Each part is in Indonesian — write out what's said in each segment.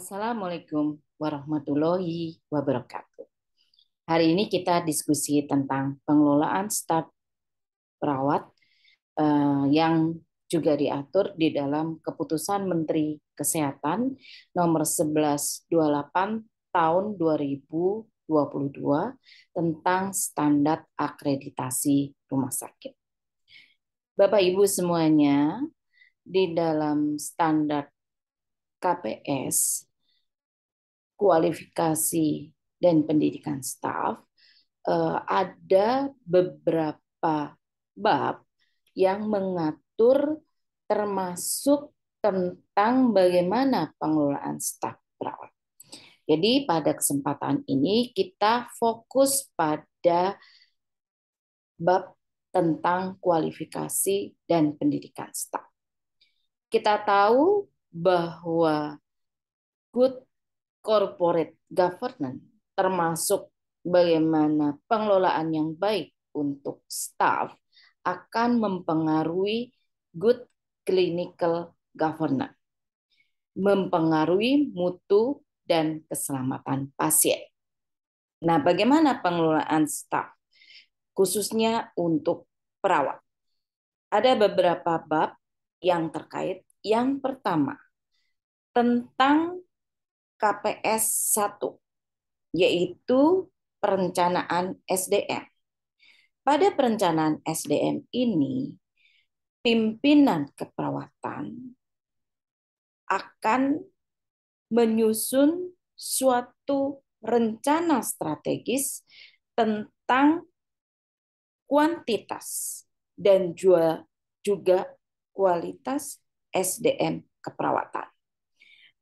Assalamualaikum warahmatullahi wabarakatuh. Hari ini kita diskusi tentang pengelolaan staf perawat eh, yang juga diatur di dalam keputusan Menteri Kesehatan nomor 1128 tahun 2022 tentang standar akreditasi rumah sakit. Bapak Ibu semuanya, di dalam standar KPS kualifikasi dan pendidikan staf, eh, ada beberapa bab yang mengatur termasuk tentang bagaimana pengelolaan staf perawat. Jadi pada kesempatan ini kita fokus pada bab tentang kualifikasi dan pendidikan staf. Kita tahu bahwa good corporate governance, termasuk bagaimana pengelolaan yang baik untuk staff, akan mempengaruhi good clinical governance, mempengaruhi mutu dan keselamatan pasien. Nah, bagaimana pengelolaan staff khususnya untuk perawat? Ada beberapa bab yang terkait. Yang pertama, tentang KPS 1, yaitu perencanaan SDM. Pada perencanaan SDM ini, pimpinan keperawatan akan menyusun suatu rencana strategis tentang kuantitas dan juga kualitas SDM keperawatan.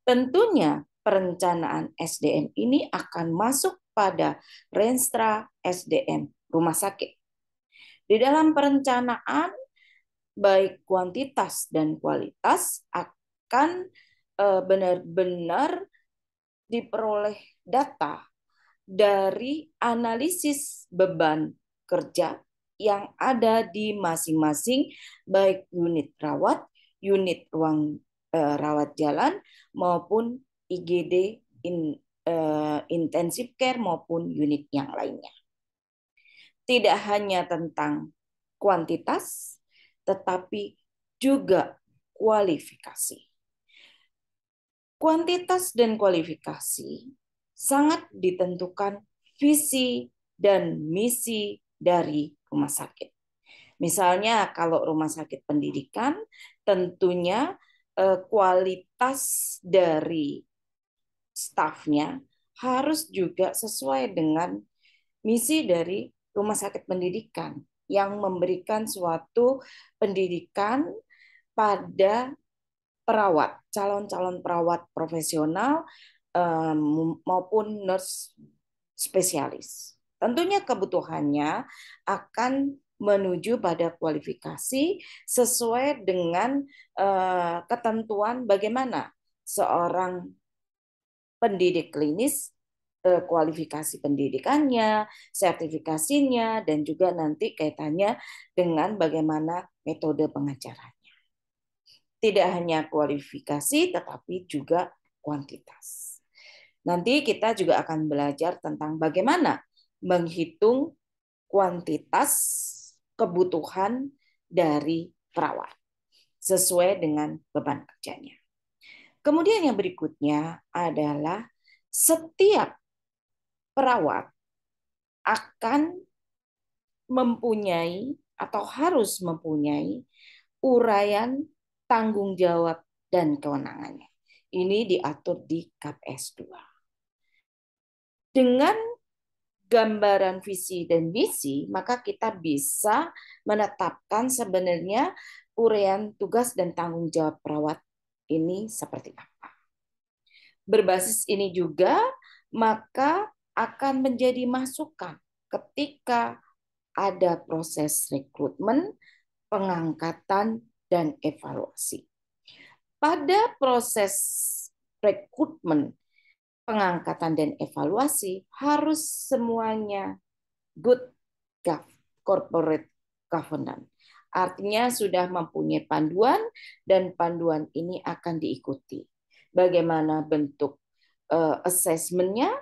Tentunya perencanaan SDM ini akan masuk pada Renstra SDM rumah sakit. Di dalam perencanaan baik kuantitas dan kualitas akan eh, benar-benar diperoleh data dari analisis beban kerja yang ada di masing-masing baik unit rawat, unit ruang eh, rawat jalan maupun IGD in, uh, intensive care maupun unit yang lainnya. Tidak hanya tentang kuantitas, tetapi juga kualifikasi. Kuantitas dan kualifikasi sangat ditentukan visi dan misi dari rumah sakit. Misalnya kalau rumah sakit pendidikan, tentunya eh, kualitas dari stafnya harus juga sesuai dengan misi dari rumah sakit pendidikan yang memberikan suatu pendidikan pada perawat, calon-calon perawat profesional maupun nurse spesialis. Tentunya kebutuhannya akan menuju pada kualifikasi sesuai dengan eh, ketentuan bagaimana seorang pendidik klinis eh, kualifikasi pendidikannya, sertifikasinya, dan juga nanti kaitannya dengan bagaimana metode pengajarannya. Tidak hanya kualifikasi, tetapi juga kuantitas. Nanti kita juga akan belajar tentang bagaimana menghitung kuantitas kebutuhan dari perawat sesuai dengan beban kerjanya. Kemudian yang berikutnya adalah setiap perawat akan mempunyai atau harus mempunyai uraian tanggung jawab dan kewenangannya. Ini diatur di KPS 2. Dengan gambaran visi dan misi, maka kita bisa menetapkan sebenarnya uraian tugas dan tanggung jawab perawat ini seperti apa. Berbasis ini juga, maka akan menjadi masukan ketika ada proses rekrutmen, pengangkatan, dan evaluasi. Pada proses rekrutmen, pengangkatan, dan evaluasi harus semuanya good corporate governance Artinya sudah mempunyai panduan dan panduan ini akan diikuti. Bagaimana bentuk eh, assessmentnya?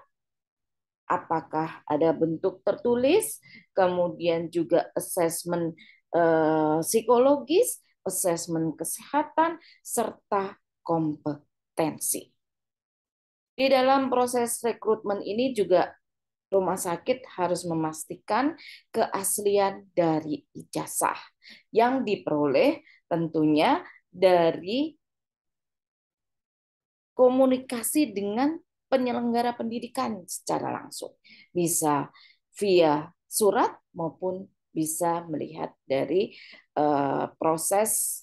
Apakah ada bentuk tertulis, kemudian juga assessment eh, psikologis, assessment kesehatan, serta kompetensi. Di dalam proses rekrutmen ini juga rumah sakit harus memastikan keaslian dari ijazah yang diperoleh tentunya dari komunikasi dengan penyelenggara pendidikan secara langsung. Bisa via surat maupun bisa melihat dari uh, proses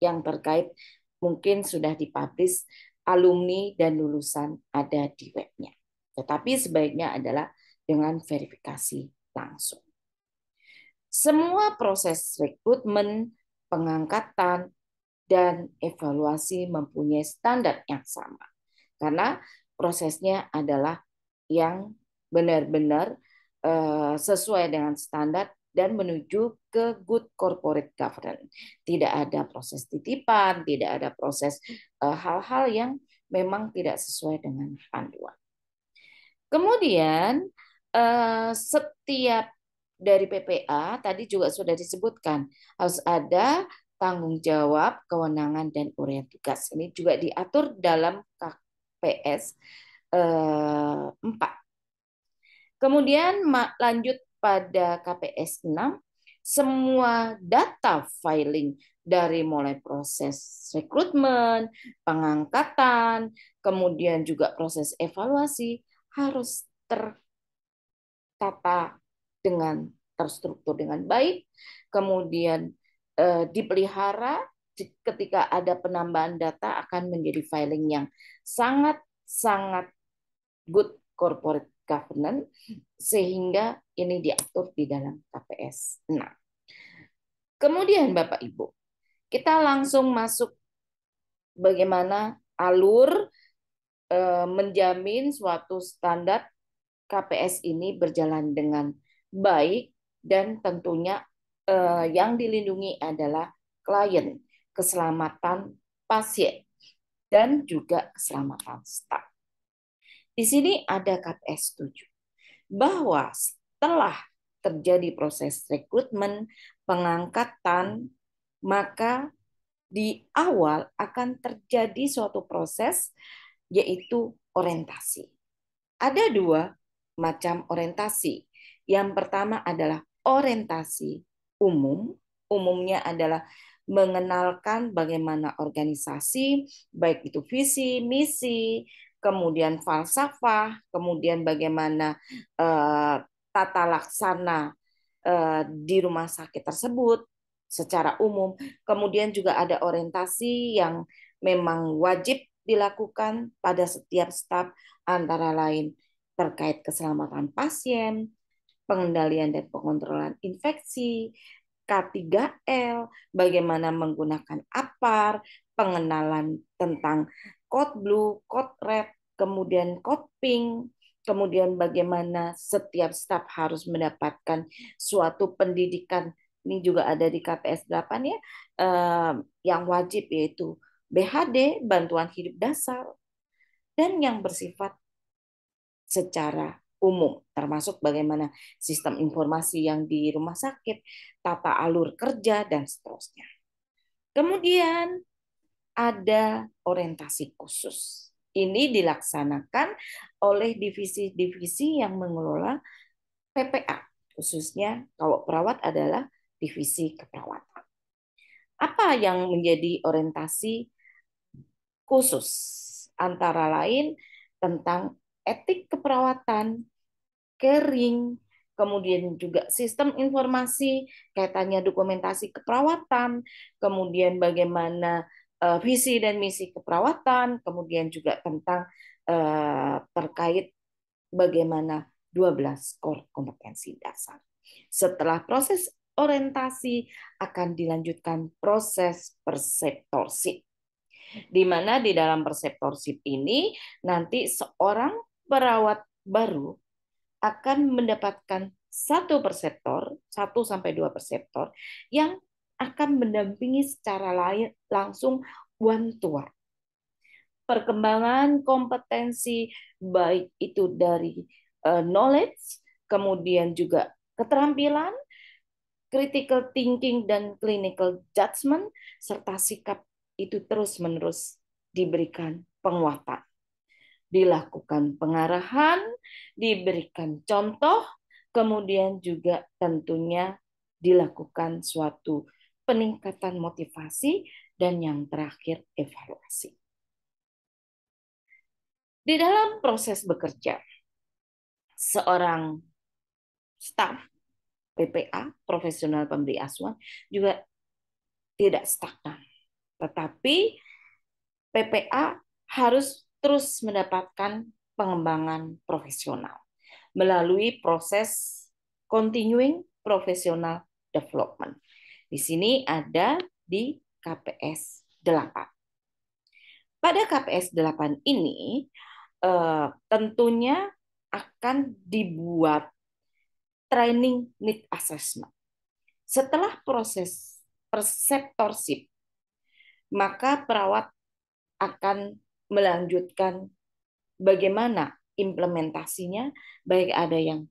yang terkait mungkin sudah dipublish alumni dan lulusan ada di webnya. Tetapi sebaiknya adalah dengan verifikasi langsung. Semua proses rekrutmen, pengangkatan, dan evaluasi mempunyai standar yang sama. Karena prosesnya adalah yang benar-benar eh, sesuai dengan standar dan menuju ke good corporate governance. Tidak ada proses titipan, tidak ada proses eh, hal-hal yang memang tidak sesuai dengan panduan. Kemudian eh, setiap dari PPA tadi juga sudah disebutkan harus ada tanggung jawab, kewenangan dan urian tugas. Ini juga diatur dalam KPS eh, 4. Kemudian lanjut pada KPS 6, semua data filing dari mulai proses rekrutmen, pengangkatan, kemudian juga proses evaluasi harus tertata dengan terstruktur dengan baik, kemudian eh, dipelihara ketika ada penambahan data akan menjadi filing yang sangat sangat good corporate governance sehingga ini diatur di dalam KPS Nah, kemudian Bapak Ibu, kita langsung masuk bagaimana alur Eh, menjamin suatu standar KPS ini berjalan dengan baik dan tentunya eh, yang dilindungi adalah klien, keselamatan pasien, dan juga keselamatan staf. Di sini ada KPS 7, bahwa setelah terjadi proses rekrutmen, pengangkatan, maka di awal akan terjadi suatu proses yaitu orientasi. Ada dua macam orientasi. Yang pertama adalah orientasi umum. Umumnya adalah mengenalkan bagaimana organisasi, baik itu visi, misi, kemudian falsafah, kemudian bagaimana eh, tata laksana eh, di rumah sakit tersebut secara umum. Kemudian juga ada orientasi yang memang wajib dilakukan pada setiap staf antara lain terkait keselamatan pasien, pengendalian dan pengontrolan infeksi, K3L, bagaimana menggunakan APAR, pengenalan tentang code blue, code red, kemudian code pink, kemudian bagaimana setiap staf harus mendapatkan suatu pendidikan ini juga ada di KPS 8 ya eh, yang wajib yaitu BHD, bantuan hidup dasar, dan yang bersifat secara umum, termasuk bagaimana sistem informasi yang di rumah sakit, tata alur kerja, dan seterusnya. Kemudian ada orientasi khusus. Ini dilaksanakan oleh divisi-divisi yang mengelola PPA, khususnya kalau perawat adalah divisi keperawatan. Apa yang menjadi orientasi khusus. Antara lain tentang etik keperawatan, caring, kemudian juga sistem informasi, kaitannya dokumentasi keperawatan, kemudian bagaimana eh, visi dan misi keperawatan, kemudian juga tentang eh, terkait bagaimana 12 core kompetensi dasar. Setelah proses orientasi akan dilanjutkan proses perseptorship di mana di dalam perseptorship ini nanti seorang perawat baru akan mendapatkan satu perseptor, satu sampai dua perseptor yang akan mendampingi secara lain langsung one to one. Perkembangan kompetensi baik itu dari eh, knowledge, kemudian juga keterampilan, critical thinking dan clinical judgment serta sikap itu terus-menerus diberikan penguatan. Dilakukan pengarahan, diberikan contoh, kemudian juga tentunya dilakukan suatu peningkatan motivasi dan yang terakhir evaluasi. Di dalam proses bekerja, seorang staf PPA, profesional pemberi asuhan, juga tidak stagnan. Tetapi PPA harus terus mendapatkan pengembangan profesional melalui proses continuing professional development. Di sini ada di KPS 8. Pada KPS 8 ini eh, tentunya akan dibuat training need assessment. Setelah proses perseptorship maka perawat akan melanjutkan bagaimana implementasinya, baik ada yang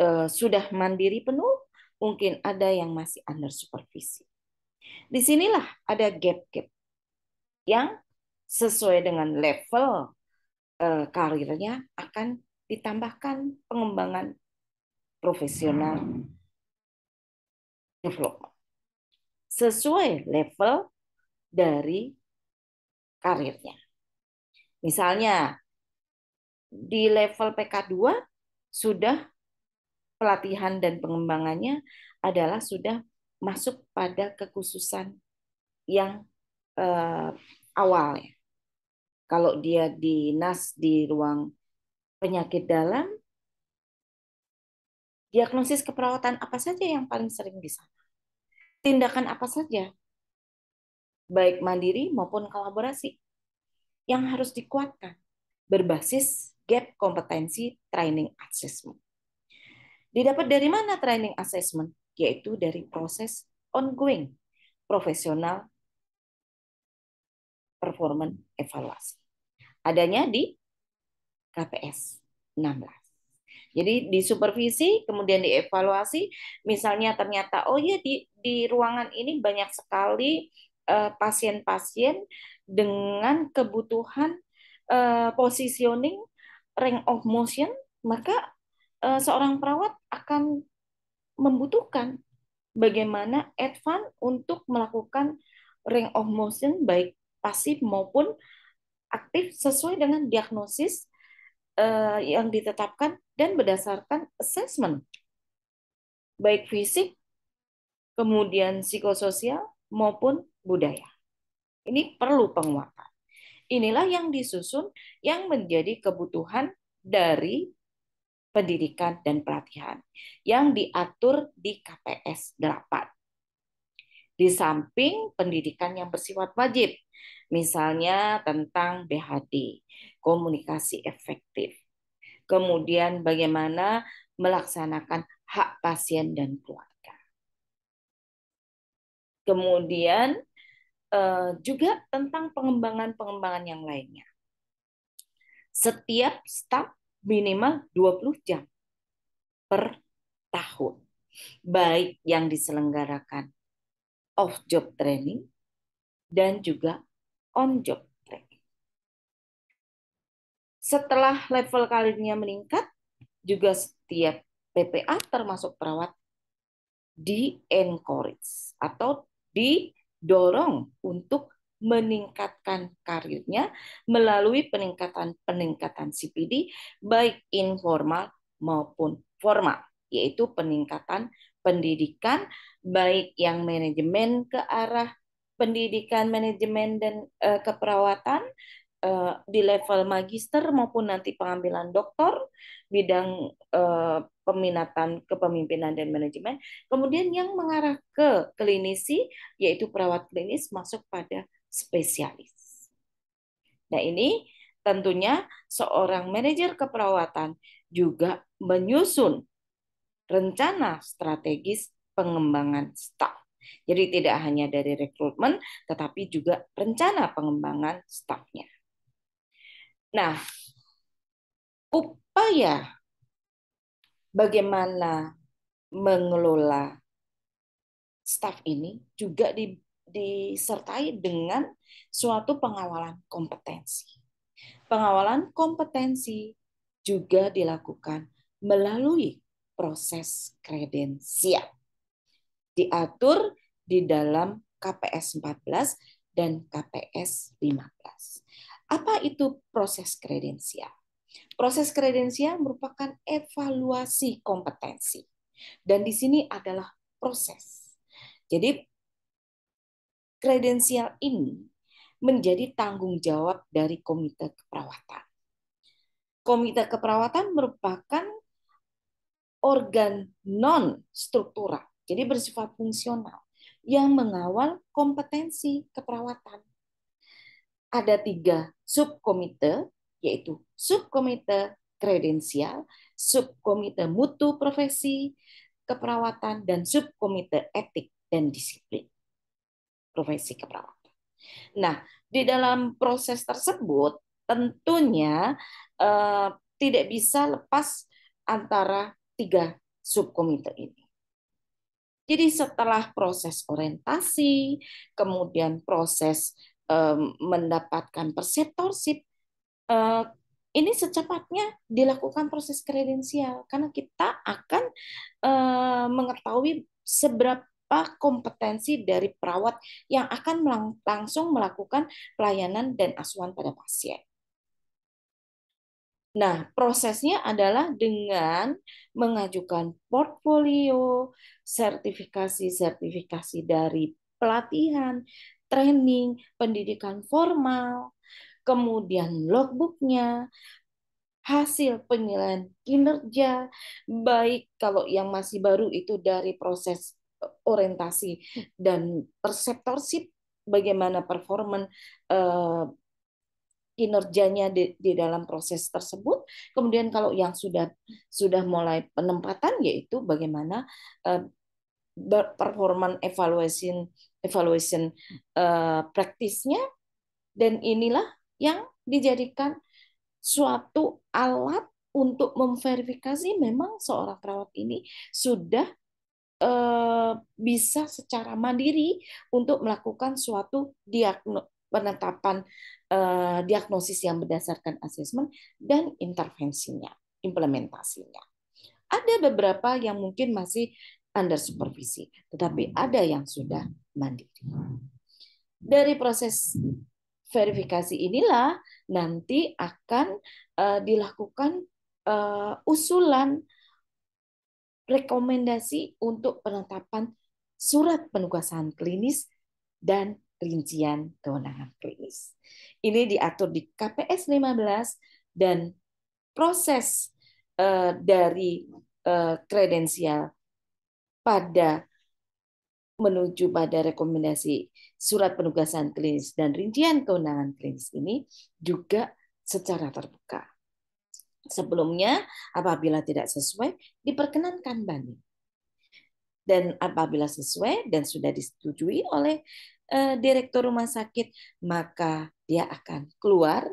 eh, sudah mandiri penuh, mungkin ada yang masih under supervisi. Disinilah ada gap-gap yang sesuai dengan level eh, karirnya akan ditambahkan pengembangan profesional Sesuai level dari karirnya. Misalnya di level PK2 sudah pelatihan dan pengembangannya adalah sudah masuk pada kekhususan yang eh, awal ya. Kalau dia dinas di ruang penyakit dalam, diagnosis keperawatan apa saja yang paling sering di sana? Tindakan apa saja baik mandiri maupun kolaborasi, yang harus dikuatkan berbasis gap kompetensi training assessment. Didapat dari mana training assessment? Yaitu dari proses ongoing profesional performance evaluasi. Adanya di KPS 16. Jadi supervisi kemudian dievaluasi. Misalnya ternyata, oh ya di, di ruangan ini banyak sekali Eh, pasien-pasien dengan kebutuhan eh, positioning range of motion, maka eh, seorang perawat akan membutuhkan bagaimana advance untuk melakukan range of motion baik pasif maupun aktif sesuai dengan diagnosis yang ditetapkan dan berdasarkan assessment baik fisik, kemudian psikososial maupun budaya. Ini perlu penguatan. Inilah yang disusun yang menjadi kebutuhan dari pendidikan dan pelatihan yang diatur di KPS 8. Di samping pendidikan yang bersifat wajib, misalnya tentang BHD, komunikasi efektif. Kemudian bagaimana melaksanakan hak pasien dan keluarga. Kemudian Eh, juga tentang pengembangan-pengembangan yang lainnya. Setiap staf minimal 20 jam per tahun. Baik yang diselenggarakan off job training dan juga on job training. Setelah level karirnya meningkat, juga setiap PPA termasuk perawat di encourage atau di dorong untuk meningkatkan karirnya melalui peningkatan-peningkatan CPD baik informal maupun formal yaitu peningkatan pendidikan baik yang manajemen ke arah pendidikan manajemen dan e, keperawatan Eh, di level magister maupun nanti pengambilan doktor bidang eh, peminatan kepemimpinan dan manajemen. Kemudian yang mengarah ke klinisi yaitu perawat klinis masuk pada spesialis. Nah, ini tentunya seorang manajer keperawatan juga menyusun rencana strategis pengembangan staf. Jadi tidak hanya dari rekrutmen, tetapi juga rencana pengembangan stafnya. Nah, upaya bagaimana mengelola staf ini juga di, disertai dengan suatu pengawalan kompetensi. Pengawalan kompetensi juga dilakukan melalui proses kredensial. Diatur di dalam KPS 14 dan KPS 15. Apa itu proses kredensial? Proses kredensial merupakan evaluasi kompetensi. Dan di sini adalah proses. Jadi kredensial ini menjadi tanggung jawab dari komite keperawatan. Komite keperawatan merupakan organ non struktural, jadi bersifat fungsional yang mengawal kompetensi keperawatan ada tiga subkomite, yaitu subkomite kredensial, subkomite mutu profesi, keperawatan, dan subkomite etik dan disiplin profesi keperawatan. Nah, di dalam proses tersebut tentunya eh, tidak bisa lepas antara tiga subkomite ini. Jadi setelah proses orientasi, kemudian proses mendapatkan perseptorship eh, ini secepatnya dilakukan proses kredensial karena kita akan eh, mengetahui seberapa kompetensi dari perawat yang akan langsung melakukan pelayanan dan asuhan pada pasien. Nah, prosesnya adalah dengan mengajukan portfolio, sertifikasi-sertifikasi dari pelatihan, training, pendidikan formal, kemudian logbooknya, hasil penilaian kinerja, baik kalau yang masih baru itu dari proses eh, orientasi dan perseptorship, bagaimana performan uh, eh, kinerjanya di, di dalam proses tersebut. Kemudian kalau yang sudah sudah mulai penempatan yaitu bagaimana uh, performance evaluation evaluation uh, eh, praktisnya dan inilah yang dijadikan suatu alat untuk memverifikasi memang seorang perawat ini sudah eh, bisa secara mandiri untuk melakukan suatu diagno penetapan eh, diagnosis yang berdasarkan asesmen dan intervensinya, implementasinya. Ada beberapa yang mungkin masih under supervisi, tetapi ada yang sudah mandiri. Dari proses verifikasi inilah nanti akan eh, dilakukan eh, usulan rekomendasi untuk penetapan surat penugasan klinis dan rincian kewenangan klinis. Ini diatur di KPS 15 dan proses eh, dari kredensial pada menuju pada rekomendasi surat penugasan klinis dan rincian kewenangan klinis ini juga secara terbuka. Sebelumnya, apabila tidak sesuai, diperkenankan banding. Dan apabila sesuai dan sudah disetujui oleh uh, direktur rumah sakit, maka dia akan keluar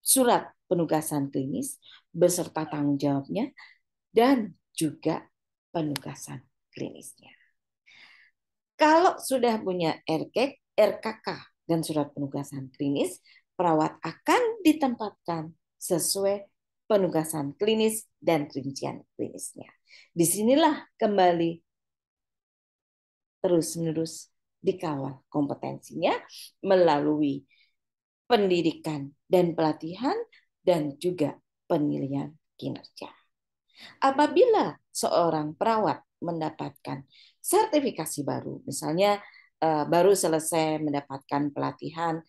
surat penugasan klinis beserta tanggung jawabnya dan juga penugasan klinisnya. Kalau sudah punya RK, RKK dan surat penugasan klinis, perawat akan ditempatkan sesuai penugasan klinis dan rincian klinisnya. Disinilah kembali terus-menerus dikawal kompetensinya melalui pendidikan dan pelatihan dan juga penilaian kinerja. Apabila seorang perawat mendapatkan sertifikasi baru, misalnya eh, baru selesai mendapatkan pelatihan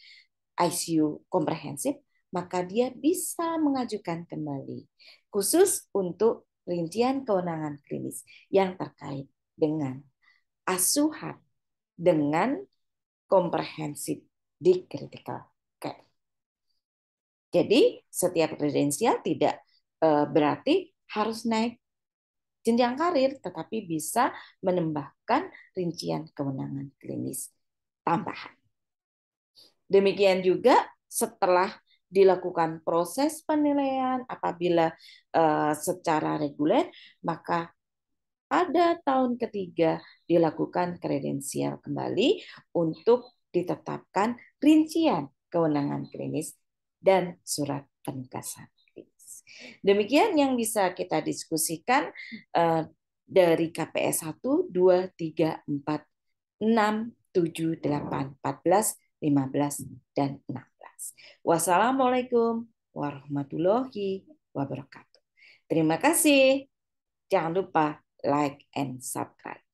ICU komprehensif, maka dia bisa mengajukan kembali khusus untuk rincian kewenangan klinis yang terkait dengan asuhan dengan komprehensif di critical care. Jadi setiap kredensial tidak eh, berarti harus naik jenjang karir, tetapi bisa menambahkan rincian kewenangan klinis tambahan. Demikian juga setelah dilakukan proses penilaian apabila uh, secara reguler, maka pada tahun ketiga dilakukan kredensial kembali untuk ditetapkan rincian kewenangan klinis dan surat penugasan. Demikian yang bisa kita diskusikan uh, dari KPS 1, 2, 3, 4, 6, 7, 8, 14, 15, dan 16. Wassalamualaikum warahmatullahi wabarakatuh. Terima kasih. Jangan lupa like and subscribe.